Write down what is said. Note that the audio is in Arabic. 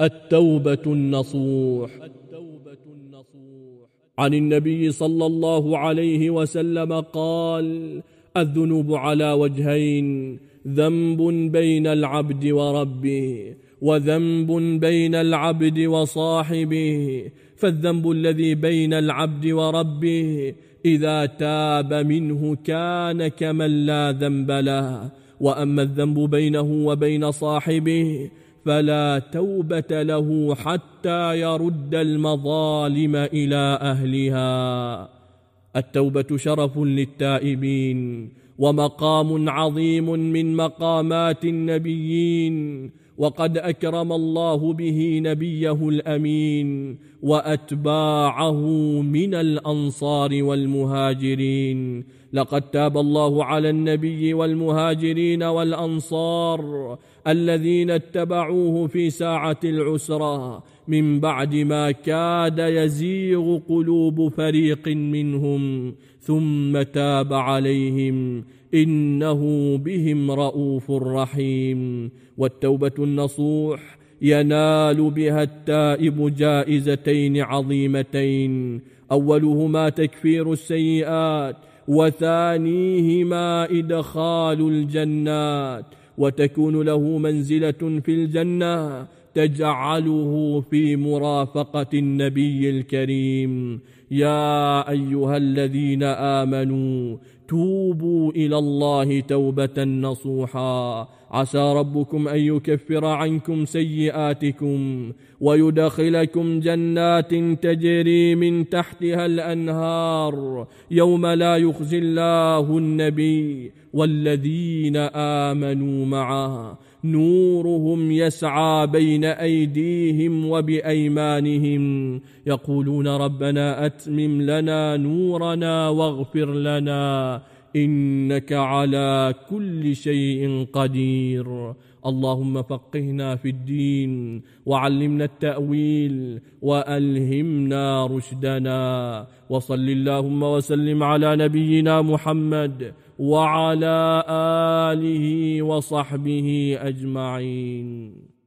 التوبة النصوح عن النبي صلى الله عليه وسلم قال الذنوب على وجهين ذنب بين العبد وربه وذنب بين العبد وصاحبه فالذنب الذي بين العبد وربه إذا تاب منه كان كمن لا ذنب له وأما الذنب بينه وبين صاحبه فلا توبه له حتى يرد المظالم الى اهلها التوبه شرف للتائبين ومقام عظيم من مقامات النبيين وقد اكرم الله به نبيه الامين واتباعه من الانصار والمهاجرين لقد تاب الله على النبي والمهاجرين والانصار الذين اتبعوه في ساعه العسره من بعد ما كاد يزيغ قلوب فريق منهم ثم تاب عليهم انه بهم رؤوف رحيم والتوبه النصوح ينال بها التائب جائزتين عظيمتين اولهما تكفير السيئات وثانيهما ادخال الجنات وتكون له منزله في الجنه تجعله في مرافقه النبي الكريم يا ايها الذين امنوا توبوا الى الله توبه نصوحا عسى ربكم ان يكفر عنكم سيئاتكم ويدخلكم جنات تجري من تحتها الانهار يوم لا يخزي الله النبي والذين امنوا معه نورهم يسعى بين ايديهم وبايمانهم يقولون ربنا اتمم لنا نورنا واغفر لنا انك على كل شيء قدير اللهم فقهنا في الدين وعلمنا التاويل والهمنا رشدنا وصل اللهم وسلم على نبينا محمد وعلى اله وصحبه اجمعين